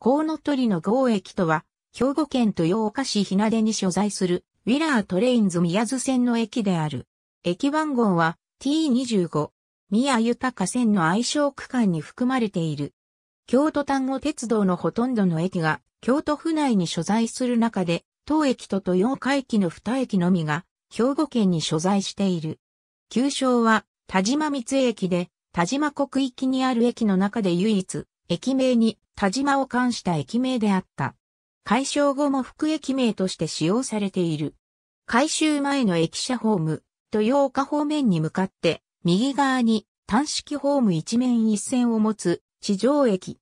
コウノトリの豪駅とは、兵庫県豊岡市日出に所在する、ウィラートレインズ宮津線の駅である。駅番号は T25、宮豊線の愛称区間に含まれている。京都丹後鉄道のほとんどの駅が、京都府内に所在する中で、当駅と豊岡駅の二駅のみが、兵庫県に所在している。旧称は、田島三津駅で、田島国域にある駅の中で唯一、駅名に田島を冠した駅名であった。解消後も副駅名として使用されている。改修前の駅舎ホーム、豊岡方面に向かって、右側に単式ホーム一面一線を持つ地上駅。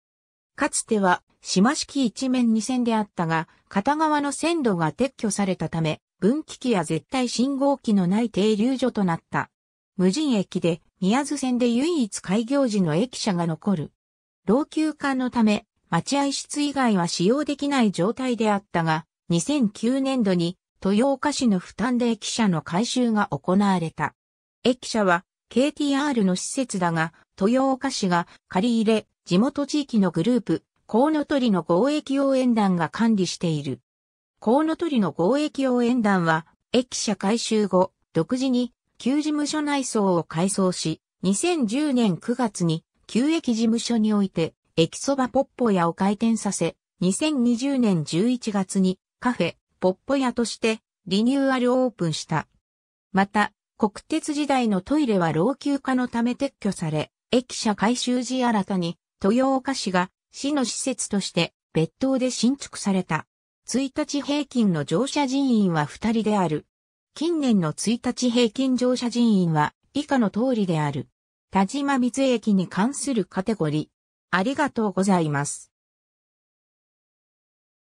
かつては島式一面二線であったが、片側の線路が撤去されたため、分岐器や絶対信号機のない停留所となった。無人駅で宮津線で唯一開業時の駅舎が残る。老朽化のため、待合室以外は使用できない状態であったが、2009年度に豊岡市の負担で駅舎の改修が行われた。駅舎は KTR の施設だが、豊岡市が借り入れ、地元地域のグループ、コウノトリの合益応援団が管理している。コウノトリの合益応援団は、駅舎改修後、独自に旧事務所内装を改装し、2010年9月に旧駅事務所において、駅そばポッポ屋を開店させ、2020年11月にカフェ、ポッポ屋としてリニューアルオープンした。また、国鉄時代のトイレは老朽化のため撤去され、駅舎改修時新たに豊岡市が市の施設として別棟で新築された。1日平均の乗車人員は2人である。近年の1日平均乗車人員は以下の通りである。田島光駅に関するカテゴリー。ありがとうございます。